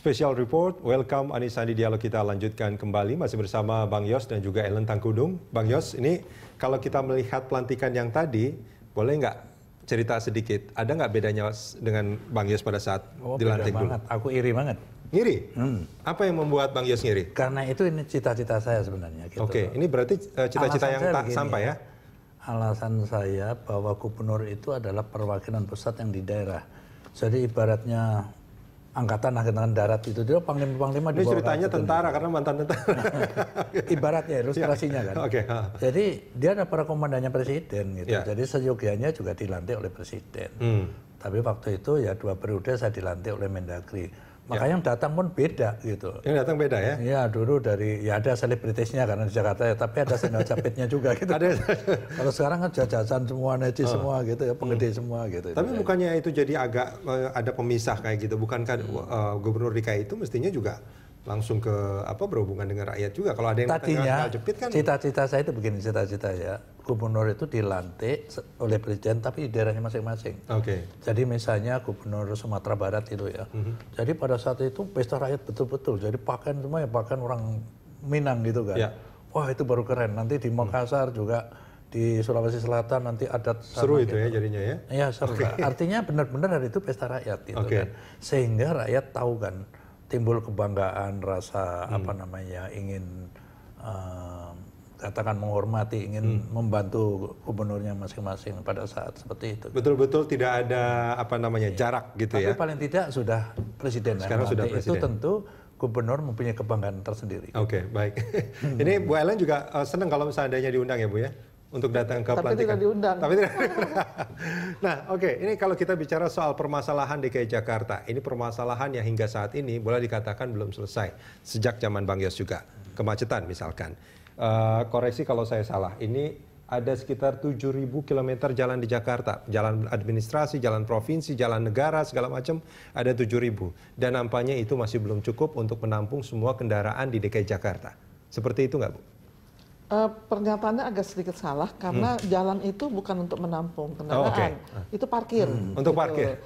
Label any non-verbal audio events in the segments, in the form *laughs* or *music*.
Special Report, welcome Anis Sandi Dialog kita lanjutkan kembali masih bersama Bang Yos dan juga Ellen Tangkudung. Bang Yos, ini kalau kita melihat pelantikan yang tadi, boleh nggak cerita sedikit? Ada nggak bedanya dengan Bang Yos pada saat oh, dilantik dulu? Banget. Aku iri banget. Ngiri? Hmm. Apa yang membuat Bang Yos ngiri? Karena itu ini cita-cita saya sebenarnya. Gitu. Oke, okay. ini berarti eh, cita-cita yang tak sampai ya. ya? Alasan saya bahwa gubernur itu adalah perwakilan pusat yang di daerah. Jadi ibaratnya angkatan angkatan darat itu dia panglima panglima ini ceritanya tentara karena mantan tentara *laughs* ibaratnya ilustrasinya *laughs* ya, kan okay. jadi dia ada para komandannya presiden gitu yeah. jadi seyogianya juga dilantik oleh presiden hmm. tapi waktu itu ya dua periode saya dilantik oleh Mendagri Makanya ya. yang datang pun beda gitu. Yang datang beda ya? Iya, dulu dari ya ada selebritisnya karena di Jakarta ya, tapi ada sendal jepitnya juga gitu. ada. Kalau sekarang kan jajasan semua, neci oh. semua gitu ya, penggede hmm. semua gitu. Tapi gitu. bukannya itu jadi agak eh, ada pemisah kayak gitu, bukankah hmm. uh, gubernur DKI itu mestinya juga langsung ke apa berhubungan dengan rakyat juga. Kalau ada yang Tadinya, jepit kan. Cita-cita saya itu begini cita-cita ya gubernur itu dilantik oleh presiden tapi di daerahnya masing-masing. Oke. Okay. Jadi misalnya gubernur Sumatera Barat itu ya. Mm -hmm. Jadi pada saat itu pesta rakyat betul-betul. Jadi pakaian semua ya pakaian orang Minang gitu kan. Yeah. Wah itu baru keren. Nanti di Makassar juga di Sulawesi Selatan nanti adat seru itu gitu. ya jadinya ya. Iya seru. Okay. *laughs* Artinya benar-benar hari itu pesta rakyat gitu okay. kan. Sehingga rakyat tahu kan timbul kebanggaan, rasa hmm. apa namanya ingin eh, katakan menghormati, ingin hmm. membantu gubernurnya masing-masing pada saat seperti itu. Betul-betul tidak ada apa namanya iya. jarak gitu Tapi ya. Tapi paling tidak sudah presiden. Sekarang nah, sudah presiden. Itu tentu gubernur mempunyai kebanggaan tersendiri. Oke, okay, baik. *laughs* Ini Bu Ellen juga uh, senang kalau seandainya diundang ya Bu ya untuk datang ke Tapi pelantikan. tidak diundang. Tapi tidak *laughs* nah, oke, okay. ini kalau kita bicara soal permasalahan DKI Jakarta, ini permasalahan yang hingga saat ini boleh dikatakan belum selesai sejak zaman Bang Yos juga. Kemacetan misalkan uh, koreksi kalau saya salah. Ini ada sekitar 7.000 km jalan di Jakarta. Jalan administrasi, jalan provinsi, jalan negara, segala macam ada 7.000. Dan nampaknya itu masih belum cukup untuk menampung semua kendaraan di DKI Jakarta. Seperti itu nggak, Bu? Uh, pernyataannya agak sedikit salah karena hmm. jalan itu bukan untuk menampung oh, kendaraan, oh, okay. itu parkir. Hmm. Gitu. Untuk parkir.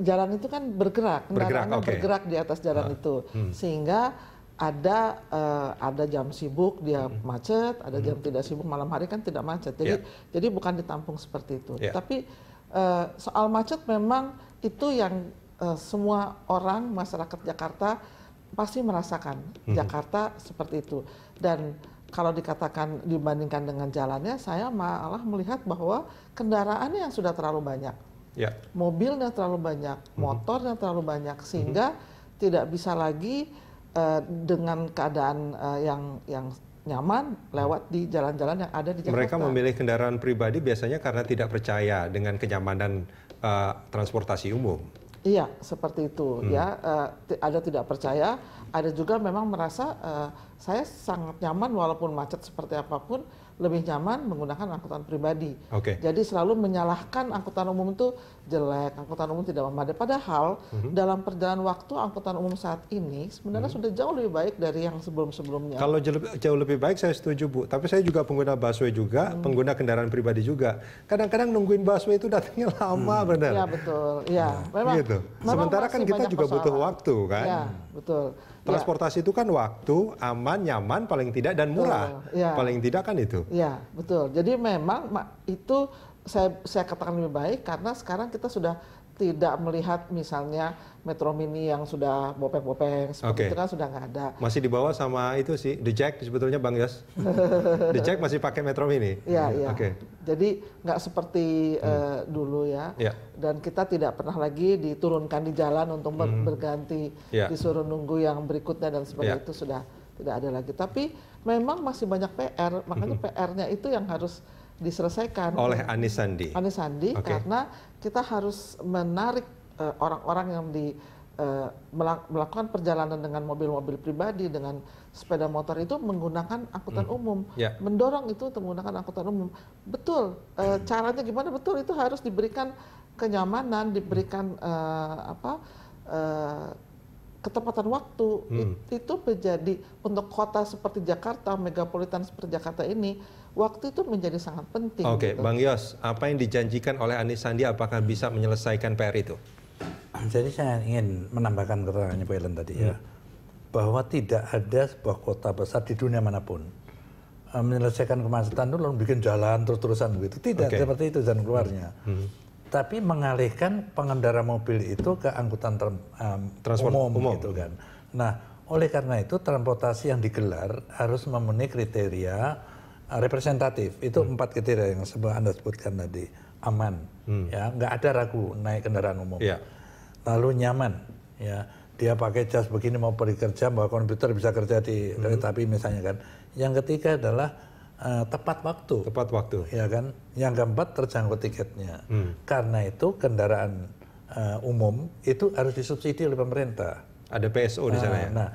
Jalan itu kan bergerak, bergerak, okay. bergerak di atas jalan uh. itu, hmm. sehingga ada uh, ada jam sibuk dia hmm. macet, ada jam tidak sibuk malam hari kan tidak macet. Jadi yeah. jadi bukan ditampung seperti itu. Yeah. Tapi uh, soal macet memang itu yang uh, semua orang masyarakat Jakarta pasti merasakan hmm. Jakarta seperti itu. Dan kalau dikatakan dibandingkan dengan jalannya, saya malah melihat bahwa kendaraannya yang sudah terlalu banyak, yeah. mobilnya terlalu banyak, hmm. motornya terlalu banyak, sehingga hmm. tidak bisa lagi Eh, dengan keadaan uh, yang yang nyaman lewat di jalan-jalan yang ada di Jakarta. Mereka memilih kendaraan pribadi biasanya karena tidak percaya dengan kenyamanan uh, transportasi umum. Iya, seperti itu hmm. ya. Uh, ada tidak percaya, ada juga memang merasa uh, saya sangat nyaman walaupun macet seperti apapun lebih nyaman menggunakan angkutan pribadi. Okay. Jadi selalu menyalahkan angkutan umum itu jelek, angkutan umum tidak memadai. Padahal mm-hmm. dalam perjalanan waktu angkutan umum saat ini sebenarnya mm-hmm. sudah jauh lebih baik dari yang sebelum-sebelumnya. Kalau jauh lebih baik saya setuju Bu, tapi saya juga pengguna busway juga, mm. pengguna kendaraan pribadi juga. Kadang-kadang nungguin busway itu datangnya lama mm. benar. Iya betul, iya. Nah, memang. Gitu. Memang Sementara kan kita juga persoalan. butuh waktu kan. Iya betul. Iya. Transportasi ya. itu kan waktu, aman, nyaman, paling tidak dan murah. ya. Paling tidak kan itu. Ya, betul. Jadi memang itu saya saya katakan lebih baik karena sekarang kita sudah tidak melihat misalnya Metro Mini yang sudah bopeng-bopeng seperti okay. itu kan sudah nggak ada. Masih dibawa sama itu sih The Jack sebetulnya Bang Yos. *laughs* The Jack masih pakai Metro Mini. Iya iya. Oke. Okay. Jadi nggak seperti hmm. uh, dulu ya. Yeah. Dan kita tidak pernah lagi diturunkan di jalan untuk hmm. berganti yeah. disuruh nunggu yang berikutnya dan sebagainya yeah. itu sudah tidak ada lagi. Tapi memang masih banyak PR. Makanya PR-nya itu yang harus diselesaikan oleh Anies Sandi. Anies Sandi okay. karena kita harus menarik eh, orang-orang uh, yang di eh, melakukan perjalanan dengan mobil-mobil pribadi dengan sepeda motor itu menggunakan angkutan hmm. umum, yeah. mendorong itu untuk menggunakan angkutan umum. Betul, eh, hmm. caranya gimana? Betul itu harus diberikan kenyamanan, diberikan uh, apa? Uh, ketepatan waktu hmm. it, itu menjadi untuk kota seperti Jakarta, megapolitan seperti Jakarta ini waktu itu menjadi sangat penting. Oke, okay. gitu. Bang Yos, apa yang dijanjikan oleh Anies Sandi apakah bisa menyelesaikan PR itu? *clears throat* Jadi saya ingin menambahkan keterangannya Bu Ellen tadi ya, hmm. ya, bahwa tidak ada sebuah kota besar di dunia manapun eh, menyelesaikan kemacetan itu lalu bikin jalan terus-terusan begitu. Tidak okay. seperti itu jalan keluarnya. Hmm tapi mengalihkan pengendara mobil itu ke angkutan ter, um, Transport umum, umum gitu kan. Nah, oleh karena itu transportasi yang digelar harus memenuhi kriteria e, representatif. Itu hmm. empat kriteria yang sebelum Anda sebutkan tadi. Aman, hmm. ya, nggak ada ragu naik kendaraan umum. Ya. Lalu nyaman, ya. Dia pakai jas begini mau pergi kerja, bawa komputer bisa kerja di hmm. kereta misalnya kan. Yang ketiga adalah Eh, tepat waktu. Tepat waktu. Ya kan. Yang keempat terjangkau tiketnya. Hmm. Karena itu kendaraan uh, umum itu harus disubsidi oleh pemerintah. Ada PSO nah, di sana eh, ya. Nah,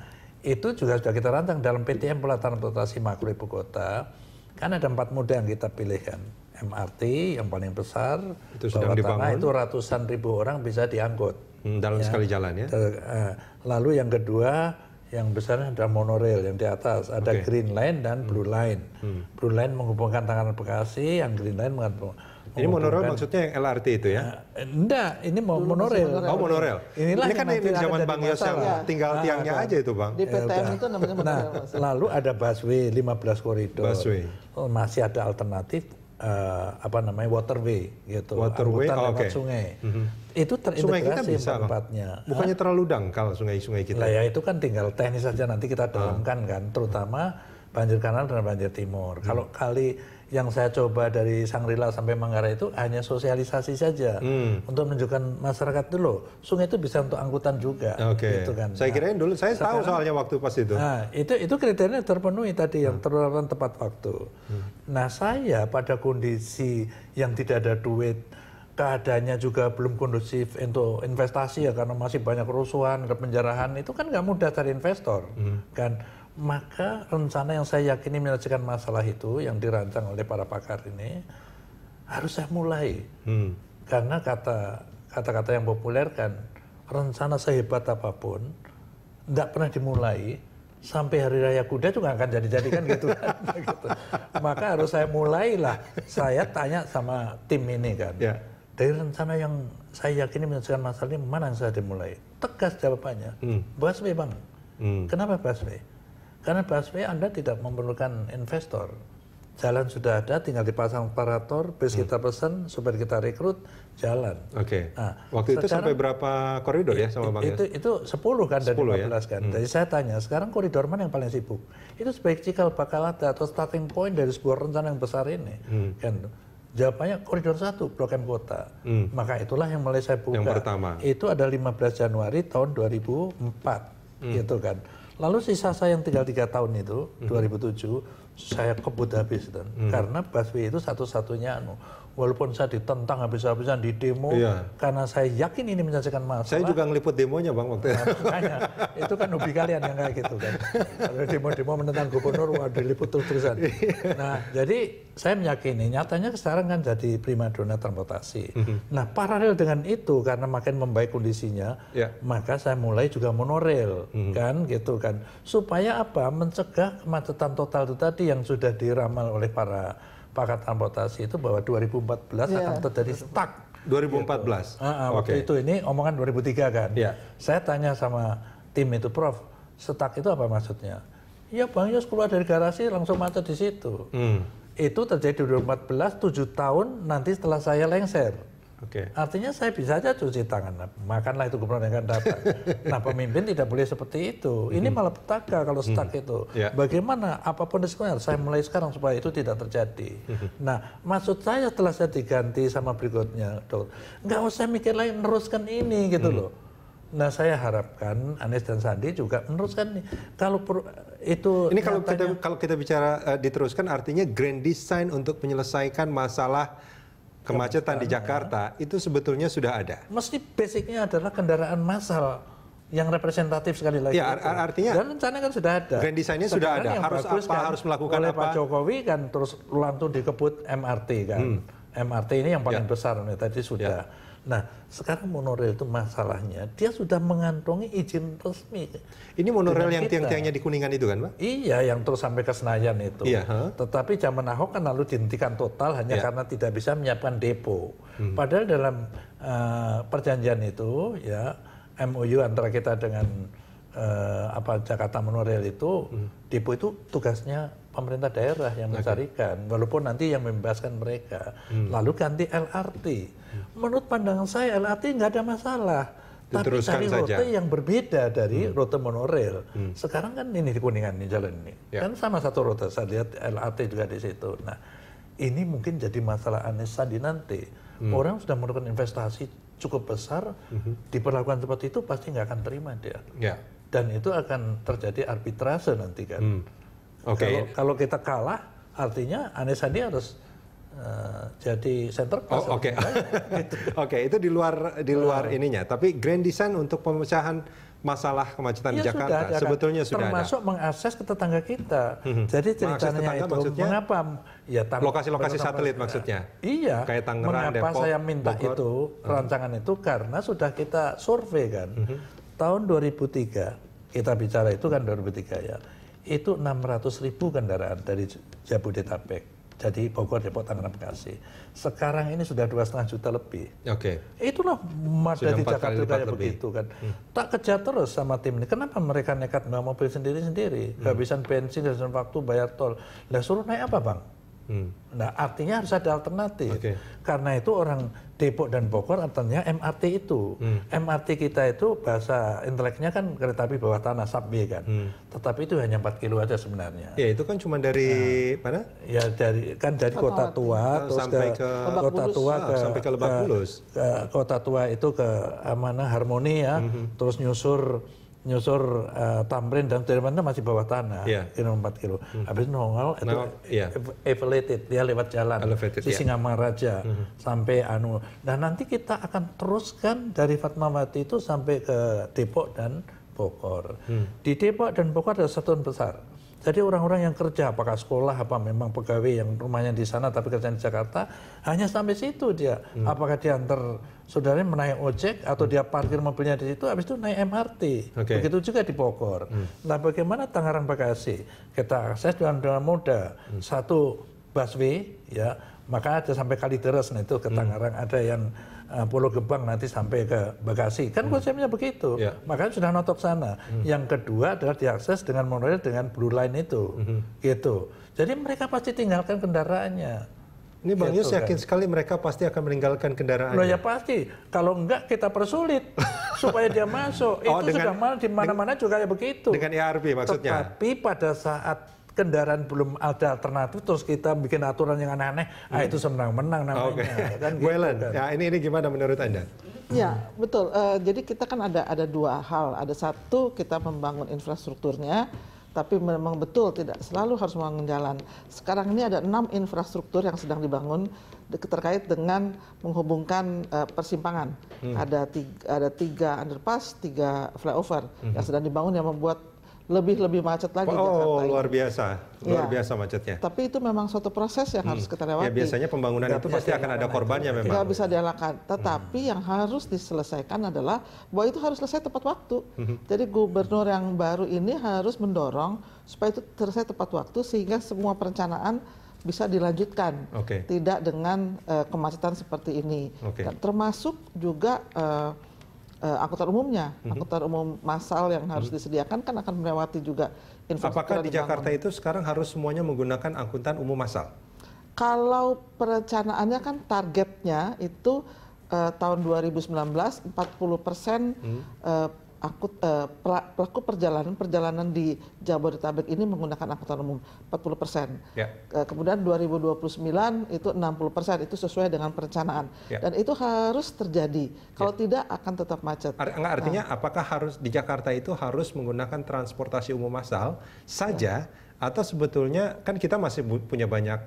itu juga sudah kita rancang dalam PTM pola transportasi makro ibu kota. Kan ada empat moda yang kita pilihkan. MRT yang paling besar, itu sudah dibangun. itu ratusan ribu orang bisa diangkut. Hmm, dalam ya. sekali jalan ya. Lalu yang kedua yang besar ada monorail yang di atas, ada okay. green line dan hmm. blue line. Hmm. Blue line menghubungkan tangan Bekasi, yang green line menghubungkan. Ini monorail maksudnya yang LRT itu ya? Nah, enggak, ini mau Dulu monorail. Oh monorail. Inilah ini kan yang zaman Bang Yos ya. tinggal nah, tiangnya kan. aja itu Bang. Di PTM ya itu namanya nah, monorail. Nah, lalu ada busway, 15 koridor. Busway. Oh, masih ada alternatif, uh, apa namanya waterway gitu waterway oh, okay. sungai mm -hmm. itu terintegrasi tempatnya bukannya terlalu dangkal sungai-sungai kita nah, ya itu kan tinggal teknis saja nanti kita dalamkan ah. kan terutama banjir kanal dan banjir timur. Hmm. Kalau kali yang saya coba dari Sangrila sampai Manggarai itu hanya sosialisasi saja hmm. untuk menunjukkan masyarakat dulu. Sungai itu bisa untuk angkutan juga, okay. gitu kan. Saya nah, kirain dulu saya sekarang, tahu soalnya waktu pas itu. Nah, itu itu kriterianya terpenuhi tadi hmm. yang terlalu tepat waktu. Hmm. Nah, saya pada kondisi yang tidak ada duit keadaannya juga belum kondusif untuk investasi ya karena masih banyak kerusuhan, kepenjarahan itu kan nggak mudah cari investor hmm. kan maka rencana yang saya yakini menyelesaikan masalah itu yang dirancang oleh para pakar ini harus saya mulai hmm. karena kata kata-kata yang populer kan rencana sehebat apapun tidak pernah dimulai sampai hari raya kuda juga akan jadi-jadi kan, gitu, kan. *laughs* gitu maka harus saya mulailah saya tanya sama tim ini kan yeah. dari rencana yang saya yakini menyelesaikan masalah ini mana yang saya dimulai tegas jawabannya hmm. Baswe bang hmm. kenapa Baswe karena busway Anda tidak memerlukan investor. Jalan sudah ada, tinggal dipasang operator, bis hmm. kita pesan, supaya kita rekrut, jalan. Oke. Okay. Nah, Waktu sekarang, itu sampai berapa koridor ya sama Bang? Ya? Itu itu 10 kan dari 15 ya? kan. Hmm. Jadi saya tanya, sekarang koridor mana yang paling sibuk? Itu sebaik cikal bakal ada atau starting point dari sebuah rencana yang besar ini. Hmm. Kan? Jawabannya koridor satu Blok M Kota. Hmm. Maka itulah yang mulai saya buka. Yang pertama. Itu ada 15 Januari tahun 2004 hmm. gitu kan. Lalu sisa saya yang tinggal tiga tahun itu, mm -hmm. 2007, saya kebut habis. Dan, mm -hmm. Karena busway itu satu-satunya anu, walaupun saya ditentang habis-habisan di demo iya. karena saya yakin ini menyelesaikan masalah. Saya juga ngeliput demonya bang waktu itu. Nah, itu kan hobi kalian yang kayak gitu kan. Kalau demo-demo menentang gubernur wah diliput terus-terusan. nah jadi saya meyakini nyatanya sekarang kan jadi prima dona transportasi. Mm -hmm. Nah paralel dengan itu karena makin membaik kondisinya, yeah. maka saya mulai juga monorel mm -hmm. kan gitu kan supaya apa mencegah kemacetan total itu tadi yang sudah diramal oleh para pakar transportasi itu bahwa 2014 yeah. akan terjadi stuck. 2014. Gitu. Uh, uh, waktu itu ini omongan 2003 kan. Yeah. Saya tanya sama tim itu, Prof, stuck itu apa maksudnya? Ya Bang Yos keluar dari garasi langsung macet di situ. Hmm. Itu terjadi 2014, 7 tahun nanti setelah saya lengser. Okay. Artinya saya bisa aja cuci tangan, nah, makanlah itu gubernur yang akan datang. *laughs* nah pemimpin tidak boleh seperti itu. Ini hmm. malah petaka kalau hmm. stuck itu. Yeah. Bagaimana apapun risikonya saya mulai sekarang supaya itu tidak terjadi. Hmm. nah maksud saya setelah saya diganti sama berikutnya, dok, nggak usah mikir lagi meneruskan ini gitu loh. Nah saya harapkan Anies dan Sandi juga meneruskan nih. Kalau per, itu ini kalau kita kalau kita bicara uh, diteruskan artinya grand design untuk menyelesaikan masalah kemacetan di Jakarta ya. itu sebetulnya sudah ada. Mesti basicnya adalah kendaraan massal yang representatif sekali lagi. Ya, ar artinya dan rencana kan sudah ada. Grand desainnya sudah ada. Harus apa kan harus melakukan oleh apa? Pak Jokowi kan terus lantun dikebut MRT kan. Hmm. MRT ini yang paling ya. besar nih tadi sudah. Ya Nah, sekarang monorail itu masalahnya dia sudah mengantongi izin resmi. Ini monorail yang tiang-tiangnya di Kuningan itu kan, Pak? Iya, yang terus sampai ke Senayan itu. Iya, huh? Tetapi zaman Ahok kan lalu dihentikan total hanya iya. karena tidak bisa menyiapkan depo. Hmm. Padahal dalam uh, perjanjian itu ya MOU antara kita dengan uh, apa Jakarta Monorail itu hmm. depo itu tugasnya pemerintah daerah yang mencarikan, okay. walaupun nanti yang membebaskan mereka. Hmm. Lalu ganti LRT. Hmm. Menurut pandangan saya LRT nggak ada masalah. Tapi cari rute yang berbeda dari hmm. rute monorail. Hmm. Sekarang kan ini di Kuningan ini jalan ini. Ya. Kan sama satu rute. Saya lihat LRT juga di situ. Nah, ini mungkin jadi masalah Anies Sandi nanti. Hmm. Orang sudah melakukan investasi cukup besar, hmm. diperlakukan seperti itu pasti nggak akan terima dia. Ya. Dan itu akan terjadi arbitrase nanti kan. Hmm Okay. Kalau, kalau kita kalah, artinya Anies Sandi harus Uh, jadi center class. Oh, Oke, okay. *laughs* okay, itu di luar di luar uh, ininya. Tapi grand design untuk pemecahan masalah kemacetan ya di Jakarta sudah ada, sebetulnya sudah termasuk ada. mengakses ke tetangga kita. Hmm. Jadi ceritanya tetangga, itu maksudnya, mengapa ya lokasi-lokasi satelit maksudnya. Iya. Kayak Tangerang, mengapa Depok, saya minta Bogor. itu mhm. rancangan itu karena sudah kita survei kan. Hmm. Tahun 2003 kita bicara itu kan 2003 ya itu 600 ribu kendaraan dari Jabodetabek. Jadi Bogor, Depok, Tangerang, Bekasi. Sekarang ini sudah dua setengah juta lebih. Oke. Okay. Itulah umat tidak Jakarta kayak begitu kan. Hmm. Tak kejar terus sama tim ini. Kenapa mereka nekat nggak mobil sendiri-sendiri? Hmm. bensin, dan waktu, bayar tol. Nah suruh naik apa bang? Hmm. Nah artinya harus ada alternatif. Okay. Karena itu orang Depok dan Bogor artinya MRT itu. Hmm. MRT kita itu bahasa inteleknya kan kereta api bawah tanah subway kan. Hmm. Tetapi itu hanya 4 kilo aja sebenarnya. Ya itu kan cuma dari ya. mana? Ya dari kan dari kota tua oh, sampai ke, kota tua ah, ke sampai ke Lebak Bulus. Ke, kota tua itu ke eh, mana Harmoni ya, hmm. hmm. terus nyusur nyusur uh, Tamrin dan Sudirman masih bawah tanah, yeah. kira 4 kilo. Hmm. Habis nongol itu no, yeah. elevated, dia lewat jalan elevated, di iya. Singamaraja yeah. Hmm. sampai anu. Nah nanti kita akan teruskan dari Fatmawati itu sampai ke Depok dan Bogor. Hmm. Di Depok dan Bogor ada satuan besar. Jadi orang-orang yang kerja, apakah sekolah, apa memang pegawai yang rumahnya di sana tapi kerja di Jakarta, hanya sampai situ dia. Hmm. Apakah diantar saudaranya menaik ojek atau hmm. dia parkir mobilnya di situ, habis itu naik MRT. Okay. Begitu juga di Bogor. Hmm. Nah, bagaimana Tangerang Bekasi? Kita akses dengan dengan moda hmm. satu busway, ya, maka ada sampai kali teras. nah itu ke hmm. Tangerang hmm. ada yang uh, Pulau Gebang nanti sampai ke Bekasi. Kan hmm. konsepnya begitu. Yeah. Makanya sudah notok sana. Hmm. Yang kedua adalah diakses dengan monorail dengan Blue Line itu, hmm. gitu. Jadi mereka pasti tinggalkan kendaraannya. Ini Bang iya, Yus yakin sekali mereka pasti akan meninggalkan kendaraan. Loh ya pasti. Kalau enggak kita persulit *laughs* supaya dia masuk. Oh, itu dengan, sudah di mana-mana juga ya begitu. Dengan ERP maksudnya. Tetapi pada saat kendaraan belum ada alternatif terus kita bikin aturan yang aneh-aneh, ah, hmm. ah itu semenang-menang namanya. Okay. Ya kan, *laughs* gitu, Wellen, kan. ya ini ini gimana menurut Anda? Ya, betul. Uh, jadi kita kan ada ada dua hal. Ada satu kita membangun infrastrukturnya tapi memang betul tidak selalu harus membangun jalan. Sekarang ini ada enam infrastruktur yang sedang dibangun terkait dengan menghubungkan uh, persimpangan. Hmm. Ada tiga, ada tiga underpass, tiga flyover hmm. yang sedang dibangun yang membuat lebih lebih macet lagi oh, Jakarta. Oh, luar biasa. Luar iya. biasa macetnya. Tapi itu memang suatu proses yang hmm. harus kita ya, lewati. Ya, biasanya pembangunan Gak itu pasti akan ada korbannya itu. memang. Gak bisa dielakkan. Hmm. Tetapi hmm. yang harus diselesaikan adalah bahwa itu harus selesai tepat waktu. Hmm. Jadi gubernur yang baru ini harus mendorong supaya itu selesai tepat waktu sehingga semua perencanaan bisa dilanjutkan. Okay. Tidak dengan uh, kemacetan seperti ini. Okay. termasuk juga uh, uh, angkutan umumnya, mm-hmm. angkutan umum massal yang harus mm-hmm. disediakan kan akan melewati juga infrastruktur. Apakah di Jakarta itu sekarang harus semuanya menggunakan angkutan umum massal? Kalau perencanaannya kan targetnya itu uh, tahun 2019 40 persen hmm. uh, Eh, pelaku perjalanan-perjalanan di Jabodetabek ini menggunakan angkutan umum 40 persen. Yeah. Ya. Kemudian 2029 itu 60 persen, itu sesuai dengan perencanaan. Yeah. Dan itu harus terjadi, kalau yeah. tidak akan tetap macet. Ar enggak, artinya nah. apakah harus di Jakarta itu harus menggunakan transportasi umum massal saja, yeah. atau sebetulnya kan kita masih punya banyak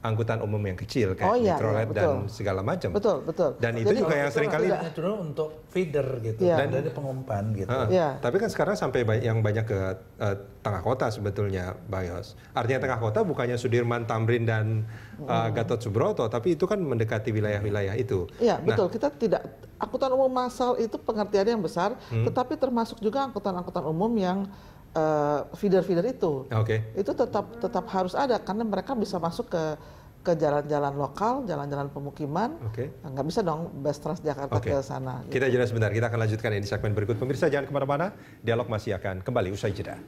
angkutan umum yang kecil kayak oh, iya, mikrolet iya, dan segala macam. Betul, betul. Dan itu Jadi, juga yang sering kali dulu untuk feeder gitu yeah. dan dari pengumpan gitu. Uh, yeah. Iya. Tapi kan sekarang sampai yang banyak ke uh, tengah kota sebetulnya bios, Artinya tengah kota bukannya Sudirman, Tamrin dan uh, Gatot Subroto, tapi itu kan mendekati wilayah-wilayah itu. Iya, nah, betul. Kita tidak angkutan umum massal itu pengertiannya yang besar, hmm. tetapi termasuk juga angkutan-angkutan umum yang Eh, feeder-feeder uh, itu. Okay. Itu tetap tetap harus ada karena mereka bisa masuk ke ke jalan-jalan lokal, jalan-jalan pemukiman. Oke. Okay. Nah, nggak bisa dong bus Jakarta okay. ke sana. Gitu. Kita jeda sebentar, kita akan lanjutkan ini di segmen berikut. Pemirsa jangan kemana-mana, dialog masih akan kembali usai jeda.